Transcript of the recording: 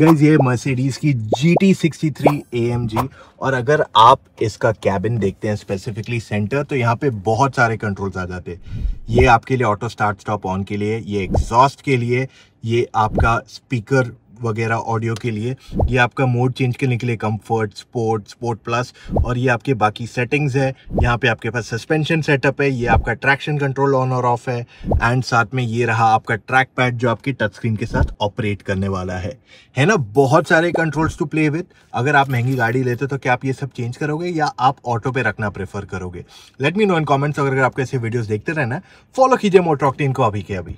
guys ये Mercedes की G T sixty three A M G और अगर आप इसका कैबिन देखते हैं स्पेसिफिकली सेंटर तो यहाँ पे बहुत सारे कंट्रोल्स आ जाते हैं ये आपके लिए ऑटो स्टार्ट स्टॉप ऑन के लिए ये एग्जॉस्ट के लिए ये आपका स्पीकर वगैरह ऑडियो के लिए ये आपका मोड चेंज करने के लिए कंफर्ट स्पोर्ट स्पोर्ट प्लस और ये आपके बाकी सेटिंग्स है यहाँ पे आपके पास सस्पेंशन सेटअप है ये आपका ट्रैक्शन कंट्रोल ऑन और ऑफ है एंड साथ में ये रहा आपका ट्रैक पैड जो आपकी टच स्क्रीन के साथ ऑपरेट करने वाला है है ना बहुत सारे कंट्रोल्स टू प्ले विथ अगर आप महंगी गाड़ी लेते तो क्या आप ये सब चेंज करोगे या आप ऑटो पे रखना प्रेफर करोगे let me know in comments अगर आपके ऐसे वीडियोज देखते रहना फॉलो कीजिए मोटरॉक्टीन को अभी के अभी